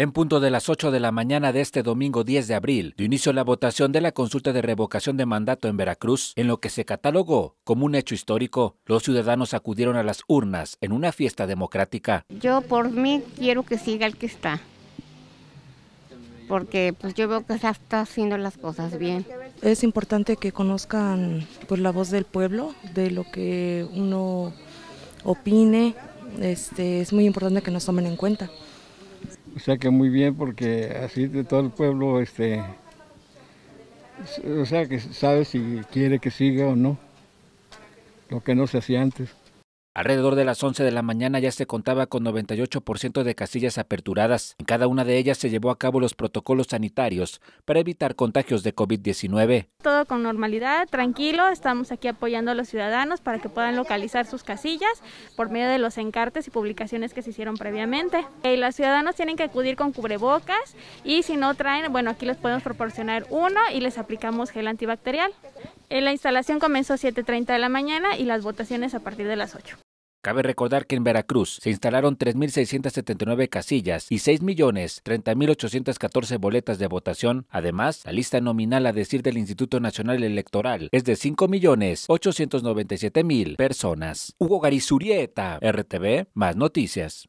En punto de las 8 de la mañana de este domingo 10 de abril, dio inicio la votación de la consulta de revocación de mandato en Veracruz, en lo que se catalogó como un hecho histórico. Los ciudadanos acudieron a las urnas en una fiesta democrática. Yo por mí quiero que siga el que está, porque pues yo veo que se está haciendo las cosas bien. Es importante que conozcan pues, la voz del pueblo, de lo que uno opine. Este, es muy importante que nos tomen en cuenta. O sea que muy bien porque así de todo el pueblo, este, o sea que sabe si quiere que siga o no, lo que no se hacía antes. Alrededor de las 11 de la mañana ya se contaba con 98% de casillas aperturadas. En cada una de ellas se llevó a cabo los protocolos sanitarios para evitar contagios de COVID-19. Todo con normalidad, tranquilo. Estamos aquí apoyando a los ciudadanos para que puedan localizar sus casillas por medio de los encartes y publicaciones que se hicieron previamente. Eh, y los ciudadanos tienen que acudir con cubrebocas y si no traen, bueno, aquí les podemos proporcionar uno y les aplicamos gel antibacterial. Eh, la instalación comenzó a las 7.30 de la mañana y las votaciones a partir de las 8. Cabe recordar que en Veracruz se instalaron 3.679 casillas y 6.030.814 boletas de votación. Además, la lista nominal a decir del Instituto Nacional Electoral es de 5.897.000 personas. Hugo Garizurieta, RTV, Más Noticias.